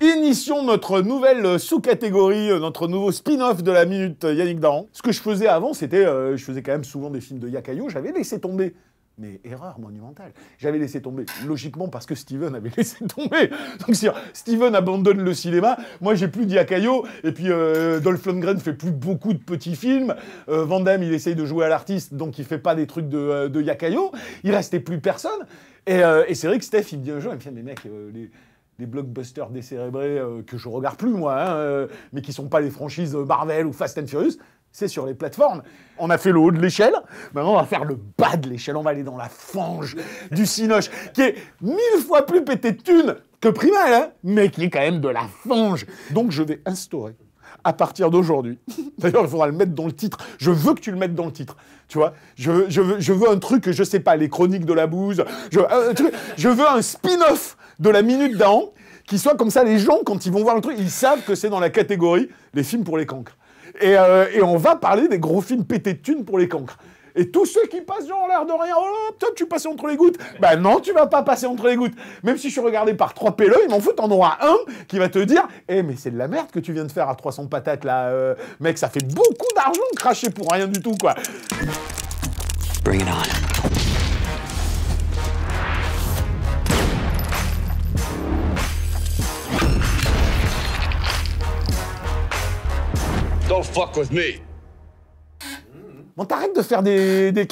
Initions notre nouvelle sous-catégorie, euh, notre nouveau spin-off de la minute euh, Yannick Daran. Ce que je faisais avant, c'était, euh, je faisais quand même souvent des films de Yakayo, j'avais laissé tomber mais erreur monumentale. J'avais laissé tomber, logiquement parce que Steven avait laissé tomber. Donc si Steven abandonne le cinéma, moi j'ai plus d'Iacayo, et puis euh, Dolph Lundgren fait plus beaucoup de petits films, euh, il essaye de jouer à l'artiste, donc il fait pas des trucs de, euh, de Yakayo, il restait plus personne. Et, euh, et c'est vrai que Steph il me dit un jour, il me fait mais mec, les, blockbusters décérébrés que je regarde plus moi, hein, mais qui sont pas les franchises Marvel ou Fast and Furious, c'est sur les plateformes. On a fait le haut de l'échelle, maintenant on va faire le bas de l'échelle, on va aller dans la fange du Cinoche, qui est mille fois plus pété de thunes que Primal, hein, mais qui est quand même de la fange. Donc je vais instaurer à partir d'aujourd'hui. D'ailleurs, il faudra le mettre dans le titre. Je veux que tu le mettes dans le titre. Tu vois, je veux, un truc, je sais pas, les chroniques de la bouse. Je, euh, veux un spin-off de la minute d'An qui soit comme ça. Les gens, quand ils vont voir le truc, ils savent que c'est dans la catégorie les films pour les cancres. Euh, et, on va parler des gros films pétés de thunes pour les cancres. Et tous ceux qui passent genre l'air de rien, oh toi tu passes entre les gouttes. Bah non, tu vas pas passer entre les gouttes. Même si je suis regardé par trois péleux, ils m'en foutent, t'en auras un qui va te dire, eh mais c'est de la merde que tu viens de faire à 300 patates là, euh. mec, ça fait beaucoup d'argent de cracher pour rien du tout quoi. Bring it on. Don't fuck with me. Bon, t'arrêtes de faire des, des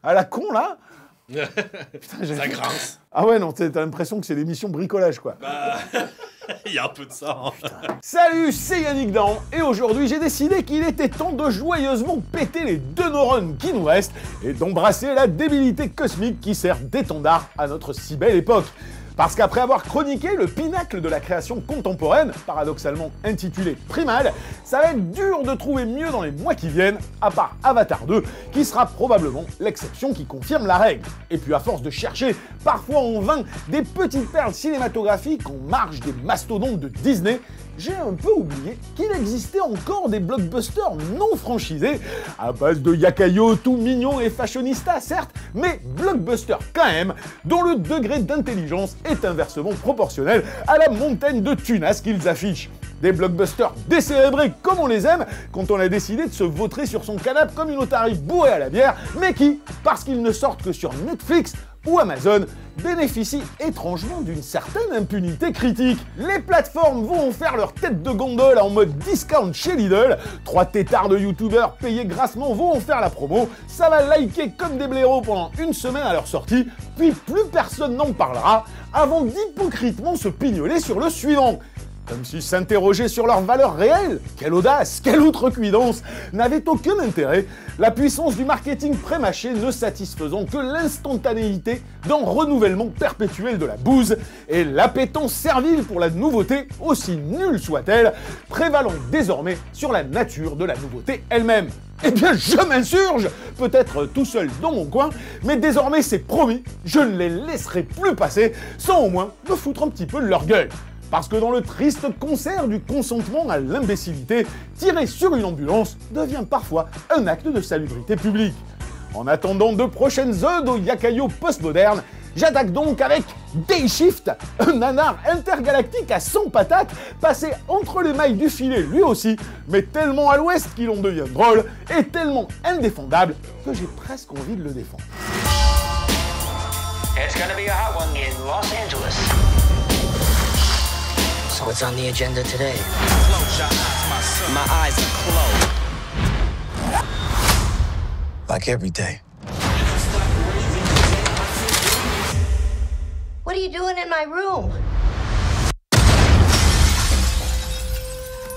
à la con, là. Putain, ça grince. Ah ouais, non, t'as l'impression que c'est l'émission bricolage, quoi. Bah, il y a un peu de ça. Hein. Salut, c'est Yannick Dan et aujourd'hui j'ai décidé qu'il était temps de joyeusement péter les deux neurones qui nous restent et d'embrasser la débilité cosmique qui sert d'étendard à notre si belle époque. Parce qu'après avoir chroniqué le pinacle de la création contemporaine, paradoxalement intitulé Primal, ça va être dur de trouver mieux dans les mois qui viennent, à part Avatar 2, qui sera probablement l'exception qui confirme la règle. Et puis à force de chercher, parfois en vain, des petites perles cinématographiques en marge des mastodontes de Disney, j'ai un peu oublié qu'il existait encore des blockbusters non franchisés, à base de yakayo tout mignon et fashionista certes, mais blockbusters quand même, dont le degré d'intelligence est inversement proportionnel à la montagne de tunas qu'ils affichent. Des blockbusters décérébrés comme on les aime, quand on a décidé de se vautrer sur son canapé comme une otarie bourrée à la bière, mais qui, parce qu'ils ne sortent que sur Netflix, ou Amazon bénéficie étrangement d'une certaine impunité critique. Les plateformes vont en faire leur tête de gondole en mode discount chez Lidl, trois tétards de youtubeurs payés grassement vont en faire la promo, ça va liker comme des blaireaux pendant une semaine à leur sortie, puis plus personne n'en parlera, avant d'hypocritement se pignoler sur le suivant comme si s'interroger sur leur valeur réelle, quelle audace, quelle outrecuidance, n'avait aucun intérêt, la puissance du marketing prémâché ne satisfaisant que l'instantanéité d'un renouvellement perpétuel de la bouse et l'appétence servile pour la nouveauté, aussi nulle soit-elle, prévalant désormais sur la nature de la nouveauté elle-même. Eh bien, je m'insurge Peut-être tout seul dans mon coin, mais désormais c'est promis, je ne les laisserai plus passer sans au moins me foutre un petit peu de leur gueule. Parce que dans le triste concert du consentement à l'imbécilité, tirer sur une ambulance devient parfois un acte de salubrité publique. En attendant de prochaines odes au yakayo postmoderne, j'attaque donc avec Day Shift, un nanar intergalactique à 100 patates, passé entre les mailles du filet lui aussi, mais tellement à l'ouest qu'il en devient drôle et tellement indéfendable que j'ai presque envie de le défendre. what's on the agenda today? My eyes are closed. Like every day. What are you doing in my room?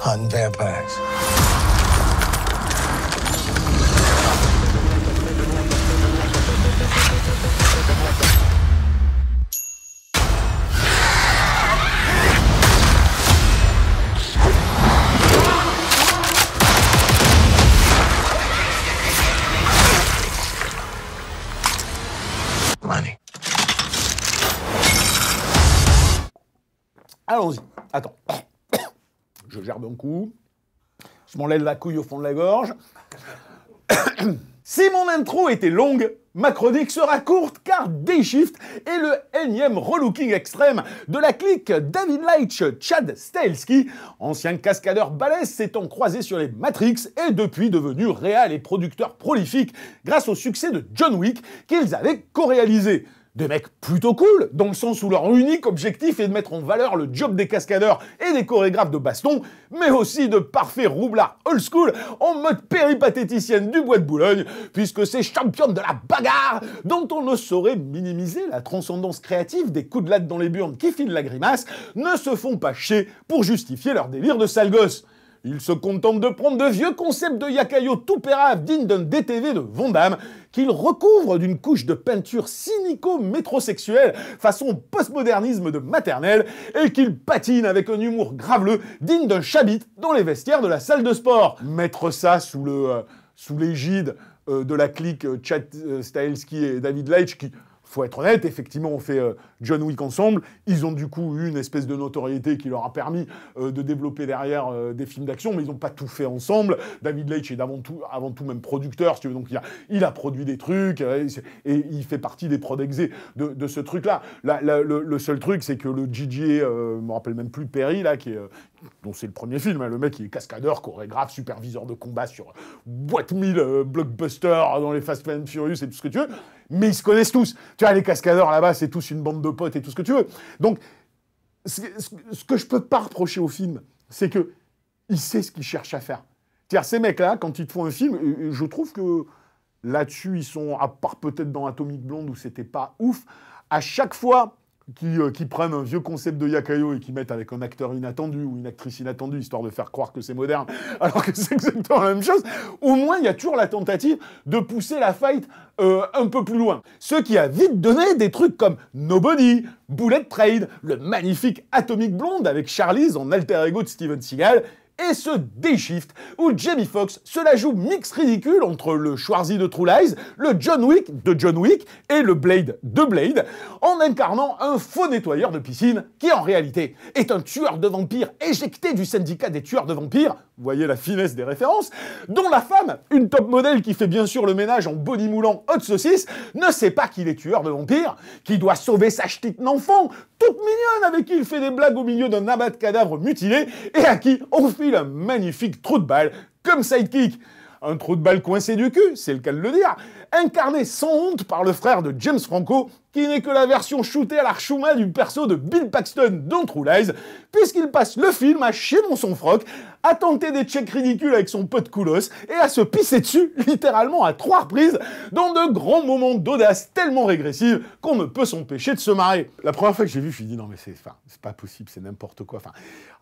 Hunting vampires. Attends. Je gerbe un coup. Je m'enlève la couille au fond de la gorge. si mon intro était longue, ma chronique sera courte car Day Shift est le énième relooking extrême de la clique David Leitch Chad Stahelski, ancien cascadeur balèze s'étant croisé sur les Matrix et depuis devenu réal et producteur prolifique grâce au succès de John Wick qu'ils avaient co-réalisé. De mecs plutôt cool, dans le sens où leur unique objectif est de mettre en valeur le job des cascadeurs et des chorégraphes de baston, mais aussi de parfaits roublards old school en mode péripatéticienne du bois de Boulogne, puisque ces champions de la bagarre dont on ne saurait minimiser la transcendance créative des coups de latte dans les burnes qui filent la grimace, ne se font pas chier pour justifier leur délire de sale gosse. Il se contente de prendre de vieux concepts de Yakayo tout pérave dignes d'un DTV de Vondam, qu'il recouvre d'une couche de peinture cynico-métrosexuelle façon postmodernisme de maternelle et qu'il patine avec un humour graveleux digne d'un chabit dans les vestiaires de la salle de sport. Mettre ça sous euh, l'égide euh, de la clique euh, Chad Stahelski et David Leitch qui faut être honnête, effectivement, on fait euh, John Wick ensemble. Ils ont du coup eu une espèce de notoriété qui leur a permis euh, de développer derrière euh, des films d'action, mais ils n'ont pas tout fait ensemble. David Leitch est avant tout, avant tout même producteur, si tu veux. Donc il a, il a produit des trucs et, il fait partie des prodexés de, de ce truc-là. le, seul truc, c'est que le GGA, je me rappelle même plus Perry, là, qui est, dont c'est le premier film. Hein. Le mec, il est cascadeur, chorégraphe, superviseur de combat sur boîte mille euh, blockbusters dans les Fast and Furious et tout ce que tu veux. Mais ils se connaissent tous. Tu vois, les cascadeurs là-bas, c'est tous une bande de potes et tout ce que tu veux. Donc, ce que je peux pas reprocher au film, c'est que il sait ce qu'il cherche à faire. cest à ces mecs-là, quand ils te font un film, euh, euh, je trouve que là-dessus, ils sont, à part peut-être dans Atomic Blonde où c'était pas ouf, à chaque fois, euh, qui, prennent un vieux concept de Yakayo et qui mettent avec un acteur inattendu ou une actrice inattendue, histoire de faire croire que c'est moderne, alors que c'est exactement la même chose, au moins il y a toujours la tentative de pousser la fight euh, un peu plus loin. Ce qui a vite donné des trucs comme Nobody, Bullet Trade, le magnifique Atomic Blonde avec Charlize en alter ego de Steven Seagal, et ce day shift où Jamie Foxx se la joue mix ridicule entre le Schwarzy de True Lies, le John Wick de John Wick et le Blade de Blade en incarnant un faux nettoyeur de piscine qui en réalité est un tueur de vampires éjecté du syndicat des tueurs de vampires voyez la finesse des références, dont la femme, une top modèle qui fait bien sûr le ménage en body moulant haute saucisse, ne sait pas qu'il est tueur de vampires, qui doit sauver sa ch'tite enfant, toute mignonne avec qui il fait des blagues au milieu d'un abat de cadavres mutilé, et à qui on file un magnifique trou de balle comme sidekick. Un trou de balle coincé du cul, c'est le cas de le dire, incarné sans honte par le frère de James Franco, qui n'est que la version shootée à l'archouma du perso de Bill Paxton dans True Lies, puisqu'il passe le film à chier dans son froc, à tenter des checks ridicules avec son pote Koulos et à se pisser dessus littéralement à trois reprises dans de grands moments d'audace tellement régressive qu'on ne peut s'empêcher de se marrer. La première fois que j'ai vu, je me suis dit non mais c'est pas possible, c'est n'importe quoi. Enfin,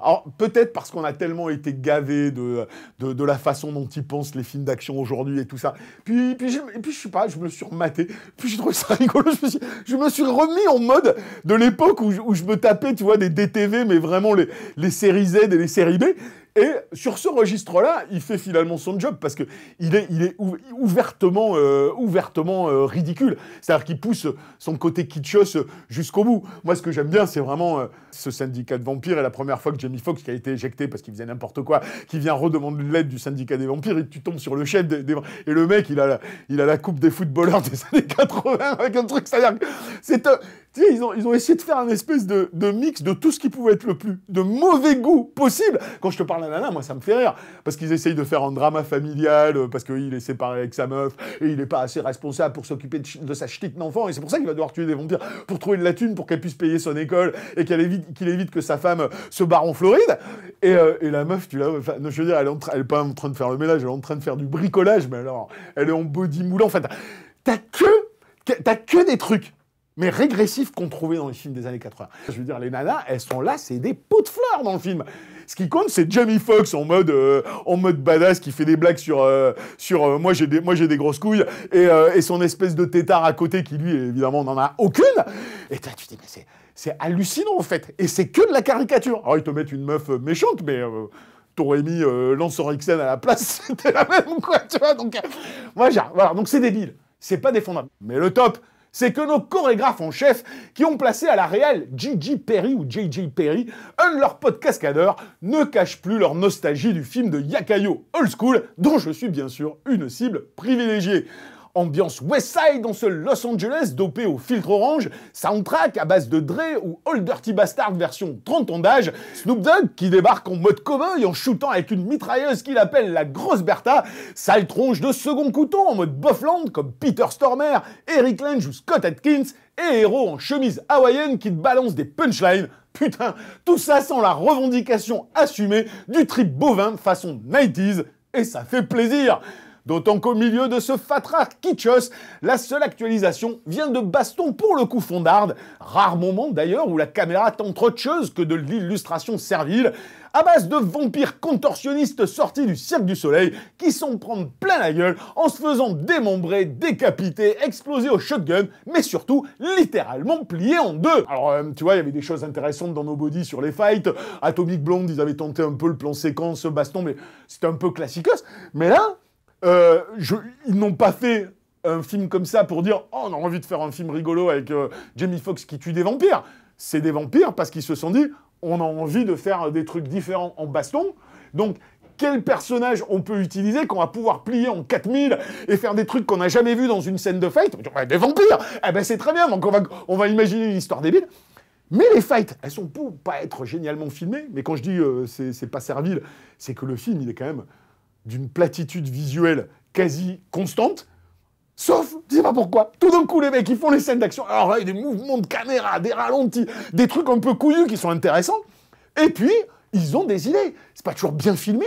alors peut-être parce qu'on a tellement été gavé de, de, la façon dont ils pensent les films d'action aujourd'hui et tout ça. Puis, puis, je, suis pas, je me suis rematé, puis j'ai trouvé ça rigolo, je me, suis, je me suis remis en mode de l'époque où, où, je me tapais, tu vois, des DTV, mais vraiment les, les séries Z et les séries B. Et sur ce registre-là, il fait finalement son job parce que il est, il est ouvertement, euh, ouvertement euh, ridicule. C'est-à-dire qu'il pousse son côté kitschos jusqu'au bout. Moi, ce que j'aime bien, c'est vraiment euh, ce syndicat de vampires. Et la première fois que Jamie Foxx, qui a été éjecté parce qu'il faisait n'importe quoi, qui vient redemander l'aide du syndicat des vampires, et tu tombes sur le chef des, Et le mec, il a, la, coupe des footballeurs des années 80 avec un truc. C'est-à-dire c'est tu ils ont, ils ont essayé de faire un espèce de, mix de tout ce qui pouvait être le plus de mauvais goût possible. Quand je te parle à Nana, moi, ça me fait rire. Parce qu'ils essayent de faire un drama familial, euh, parce qu'il est séparé avec sa meuf, et il n'est pas assez responsable pour s'occuper de, de, sa ch'tique d'enfant, et c'est pour ça qu'il va devoir tuer des vampires, pour trouver de la thune, pour qu'elle puisse payer son école, et qu'il évite, évite, que sa femme se barre en Floride. Et, euh, la meuf, tu l'as, je veux dire, elle n'est est pas en train de faire le ménage, elle est en train de faire du bricolage, mais alors, elle est en body moulant. En fait, t'as que, t'as que des trucs mais régressif qu'on trouvait dans les films des années 80. Je veux dire, les nanas, elles sont là, c'est des pots de fleurs dans le film. Ce qui compte, c'est Jamie Foxx en mode euh, en mode badass qui fait des blagues sur euh, sur euh, moi j'ai des moi j'ai des grosses couilles et, son espèce de tétard à côté qui lui évidemment n'en a aucune. Et toi, tu te dis mais c'est hallucinant en fait et c'est que de la caricature. Alors ils te mettent une meuf méchante mais t'aurais mis Lance Henriksen à la place, c'était la même ou quoi tu vois donc moi voilà donc c'est débile, c'est pas défendable. Mais le top c'est que nos chorégraphes en chef, qui ont placé à la réelle Gigi Perry ou JJ Perry, un de leurs potes cascadeurs, ne cachent plus leur nostalgie du film de Yakayo Old School, dont je suis bien sûr une cible privilégiée. Ambiance West Side dans ce Los Angeles dopé au filtre orange, soundtrack à base de Dre ou Old Dirty Bastard version 30 ans d'âge, Snoop Dogg qui débarque en mode cowboy en shootant avec une mitrailleuse qu'il appelle la grosse Bertha, sale tronche de second couteau en mode Buffland comme Peter Stormer, Eric Lange ou Scott Atkins, et héros en chemise hawaïenne qui te balance des punchlines. Putain, tout ça sans la revendication assumée du trip bovin façon 90s, et ça fait plaisir D'autant qu'au milieu de ce fatras kitschos, la seule actualisation vient de Baston pour le coup fondarde, rare moment d'ailleurs où la caméra tente autre chose que de l'illustration servile, à base de vampires contorsionnistes sortis du cirque du soleil qui s'en prendre plein la gueule en se faisant démembrer, décapiter, exploser au shotgun, mais surtout littéralement plier en deux. Alors euh, tu vois, il y avait des choses intéressantes dans nos bodies sur les fights. Atomic Blonde, ils avaient tenté un peu le plan séquence baston, mais c'était un peu classique Mais là, euh, ils n'ont pas fait un film comme ça pour dire oh, on a envie de faire un film rigolo avec euh, Jamie Foxx qui tue des vampires. C'est des vampires parce qu'ils se sont dit on a envie de faire des trucs différents en baston. Donc quel personnage on peut utiliser qu'on va pouvoir plier en 4000 et faire des trucs qu'on n'a jamais vu dans une scène de fight bah, Des vampires Eh ben c'est très bien, donc on va, imaginer une histoire débile. Mais les fights, elles sont pour pas être génialement filmées, mais quand je dis euh, c'est pas servile, c'est que le film, il est quand même d'une platitude visuelle quasi constante. Sauf, je sais pas pourquoi, tout d'un coup les mecs ils font les scènes d'action. Alors il y a des mouvements de caméra, des ralentis, des trucs un peu couillus qui sont intéressants. Et puis, ils ont des idées. C'est pas toujours bien filmé,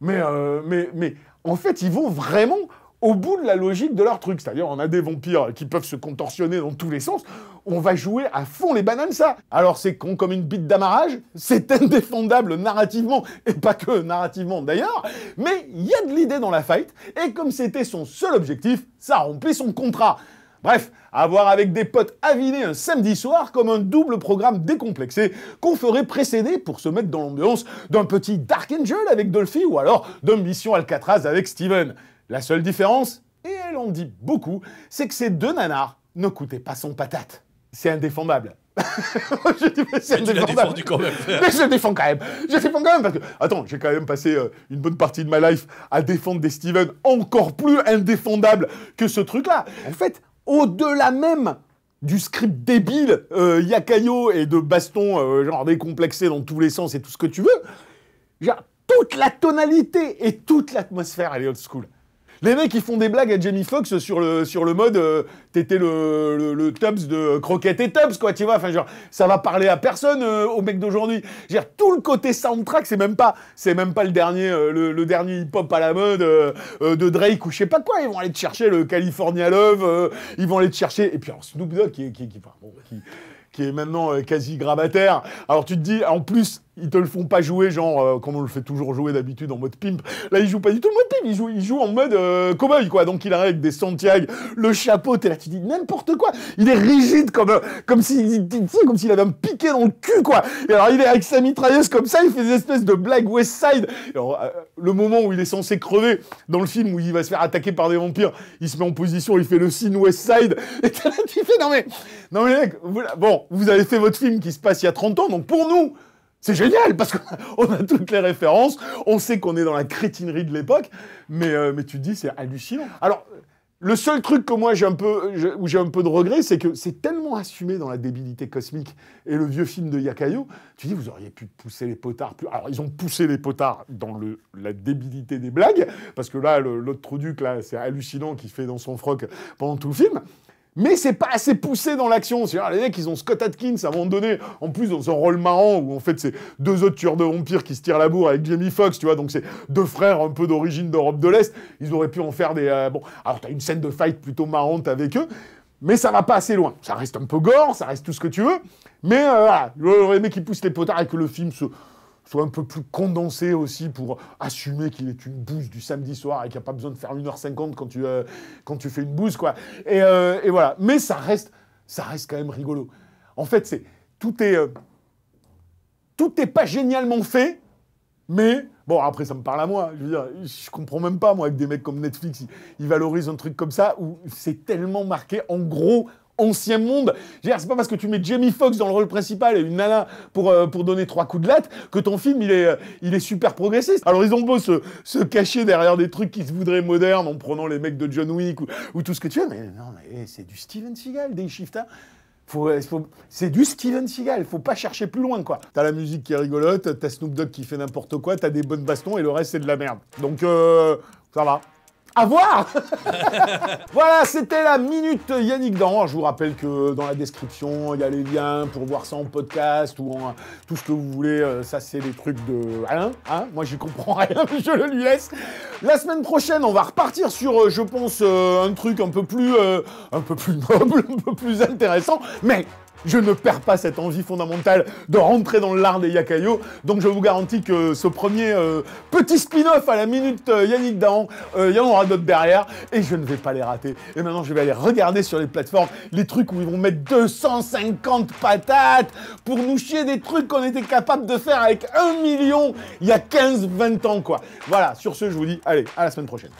mais, euh, mais, mais en fait, ils vont vraiment au bout de la logique de leur truc. C'est-à-dire, on a des vampires qui peuvent se contorsionner dans tous les sens. On va jouer à fond les bananes, ça. Alors, c'est con comme une bite d'amarrage. C'est indéfendable narrativement, et pas que narrativement d'ailleurs. Mais il y a de l'idée dans la fight. Et comme c'était son seul objectif, ça remplit son contrat. Bref, avoir avec des potes avinés un samedi soir comme un double programme décomplexé qu'on ferait précéder pour se mettre dans l'ambiance d'un petit Dark Angel avec Dolphy ou alors d'un Mission Alcatraz avec Steven. La seule différence, et elle en dit beaucoup, c'est que ces deux nanars ne coûtaient pas son patate. C'est indéfendable. je dis, mais quand même. mais je défends quand même. Je défends quand même parce que, attends, j'ai quand même passé euh, une bonne partie de ma life à défendre des Steven encore plus indéfendables que ce truc-là. En fait, au-delà même du script débile, euh, Yakayo et de baston, euh, genre décomplexé dans tous les sens et tout ce que tu veux, genre, toute la tonalité et toute l'atmosphère, elle est old school. Les mecs, qui font des blagues à Jamie Foxx sur le, sur le mode euh, t'étais le, le, Tubbs de Croquette et Tubbs, quoi, tu vois. Enfin, genre, ça va parler à personne euh, aux mecs d'aujourd'hui. Genre tout le côté soundtrack, c'est même pas, c'est même pas le dernier, euh, le, dernier hip-hop à la mode de Drake ou je sais pas quoi. Ils vont aller te chercher le California Love, ils vont aller te chercher. Et puis, alors, Snoop Dogg qui, qui, qui, qui est maintenant quasi grabataire. Alors, tu te dis, en plus, ils te le font pas jouer, genre, euh, comme on le fait toujours jouer d'habitude en mode pimp. Là, il joue pas du tout en mode pimp, il joue, il joue en mode euh, cowboy, quoi. Donc, il arrive avec des Santiago, le chapeau, t'es là, tu dis n'importe quoi. Il est rigide comme, euh, comme s'il comme avait un piqué dans le cul, quoi. Et alors, il est avec sa mitrailleuse comme ça, il fait des espèces de blagues West Side. Euh, le moment où il est censé crever, dans le film où il va se faire attaquer par des vampires, il se met en position, il fait le signe West Side. Et t'es là, tu fais, non mais, non mais, mec, voilà. bon, vous avez fait votre film qui se passe il y a 30 ans, donc pour nous, c'est génial parce qu'on a toutes les références, on sait qu'on est dans la crétinerie de l'époque, mais, euh, mais tu dis c'est hallucinant. Alors, le seul truc que moi j'ai un peu, où j'ai un peu de regret, c'est que c'est tellement assumé dans la débilité cosmique et le vieux film de Yakayo, tu dis vous auriez pu pousser les potards plus. Alors ils ont poussé les potards dans le, la débilité des blagues, parce que là l'autre truc là c'est hallucinant qui fait dans son froc pendant tout le film mais c'est pas assez poussé dans l'action. cest à les mecs, ils ont Scott Atkins à un moment donné, en plus dans un rôle marrant où en fait c'est deux autres tueurs de vampires qui se tirent la bourre avec Jamie Foxx, tu vois, donc c'est deux frères un peu d'origine d'Europe de l'Est. Ils auraient pu en faire des. Euh, bon, alors t'as une scène de fight plutôt marrante avec eux, mais ça va pas assez loin. Ça reste un peu gore, ça reste tout ce que tu veux, mais euh, voilà, le aimé qui pousse les potards et que le film se soit un peu plus condensé aussi pour assumer qu'il est une bouse du samedi soir et qu'il n'y a pas besoin de faire 1h50 quand tu, euh, quand tu fais une bouse, quoi. Euh, et, voilà. Mais ça reste, ça reste quand même rigolo. En fait, c'est tout est. Euh, tout n'est pas génialement fait, mais bon, après, ça me parle à moi. Je veux dire, je comprends même pas, moi, avec des mecs comme Netflix, ils valorisent un truc comme ça où c'est tellement marqué. En gros, ancien monde. C'est pas parce que tu mets Jamie Foxx dans le rôle principal et une nana pour, euh, pour donner trois coups de latte que ton film il est, euh, il est super progressiste. Alors ils ont beau se, cacher derrière des trucs qui se voudraient modernes en prenant les mecs de John Wick ou, tout ce que tu veux, mais non, mais eh, c'est du Steven Seagal, des Shifta. Hein. Euh, c'est du Steven Seagal, faut pas chercher plus loin quoi. T'as la musique qui est rigolote, t'as Snoop Dogg qui fait n'importe quoi, t'as des bonnes bastons et le reste c'est de la merde. Donc ça va. À voir Voilà, c'était la minute Yannick Dan. Je vous rappelle que dans la description, il y a les liens pour voir ça en podcast ou en tout ce que vous voulez. Euh, ça, c'est des trucs de Alain. Hein. Moi, j'y comprends rien, je le lui laisse. La semaine prochaine, on va repartir sur, euh, je pense, euh, un truc un peu plus, un peu plus noble, un peu plus intéressant. Mais je ne perds pas cette envie fondamentale de rentrer dans l'art des Yakayo. Donc je vous garantis que ce premier euh, petit spin-off à la minute euh, Yannick Dahan, euh, il y en aura d'autres derrière et je ne vais pas les rater. Et maintenant je vais aller regarder sur les plateformes les trucs où ils vont mettre 250 patates pour nous chier des trucs qu'on était capable de faire avec 1 million il y a 15-20 ans quoi. Voilà, sur ce je vous dis allez, à la semaine prochaine.